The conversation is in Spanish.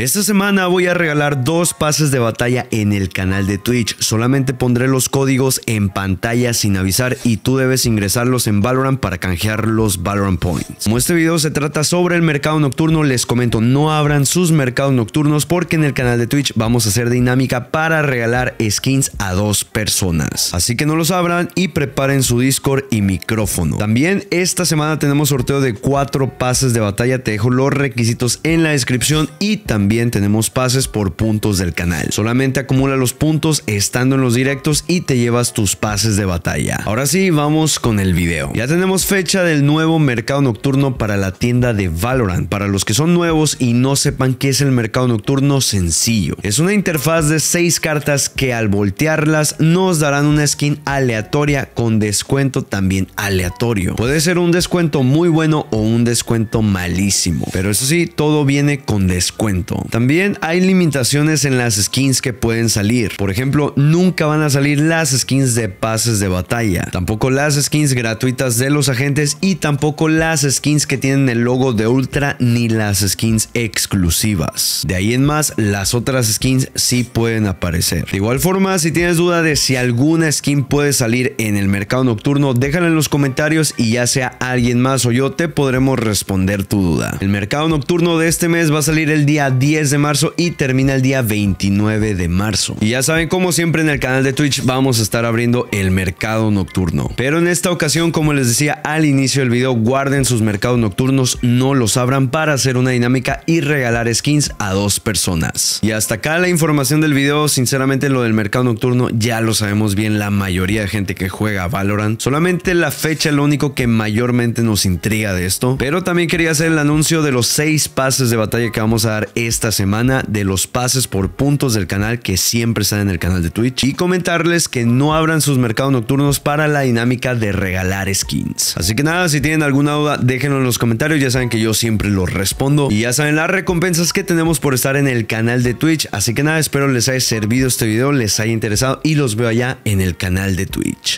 Esta semana voy a regalar dos pases de batalla en el canal de Twitch. Solamente pondré los códigos en pantalla sin avisar y tú debes ingresarlos en Valorant para canjear los Valorant Points. Como este video se trata sobre el mercado nocturno, les comento no abran sus mercados nocturnos porque en el canal de Twitch vamos a hacer dinámica para regalar skins a dos personas. Así que no los abran y preparen su Discord y micrófono. También esta semana tenemos sorteo de cuatro pases de batalla. Te dejo los requisitos en la descripción y también también tenemos pases por puntos del canal. Solamente acumula los puntos estando en los directos y te llevas tus pases de batalla. Ahora sí, vamos con el video. Ya tenemos fecha del nuevo mercado nocturno para la tienda de Valorant. Para los que son nuevos y no sepan qué es el mercado nocturno sencillo. Es una interfaz de 6 cartas que al voltearlas nos darán una skin aleatoria con descuento también aleatorio. Puede ser un descuento muy bueno o un descuento malísimo. Pero eso sí, todo viene con descuento. También hay limitaciones en las skins que pueden salir. Por ejemplo, nunca van a salir las skins de pases de batalla. Tampoco las skins gratuitas de los agentes y tampoco las skins que tienen el logo de Ultra ni las skins exclusivas. De ahí en más, las otras skins sí pueden aparecer. De igual forma, si tienes duda de si alguna skin puede salir en el mercado nocturno, déjala en los comentarios y ya sea alguien más o yo te podremos responder tu duda. El mercado nocturno de este mes va a salir el día 10 de marzo y termina el día 29 de marzo. Y ya saben, como siempre en el canal de Twitch vamos a estar abriendo el mercado nocturno. Pero en esta ocasión, como les decía al inicio del video, guarden sus mercados nocturnos, no los abran para hacer una dinámica y regalar skins a dos personas. Y hasta acá la información del video, sinceramente lo del mercado nocturno ya lo sabemos bien la mayoría de gente que juega Valorant. Solamente la fecha es lo único que mayormente nos intriga de esto. Pero también quería hacer el anuncio de los 6 pases de batalla que vamos a dar este esta semana de los pases por puntos del canal que siempre están en el canal de Twitch y comentarles que no abran sus mercados nocturnos para la dinámica de regalar skins. Así que nada, si tienen alguna duda, déjenlo en los comentarios, ya saben que yo siempre los respondo y ya saben las recompensas que tenemos por estar en el canal de Twitch. Así que nada, espero les haya servido este video, les haya interesado y los veo allá en el canal de Twitch.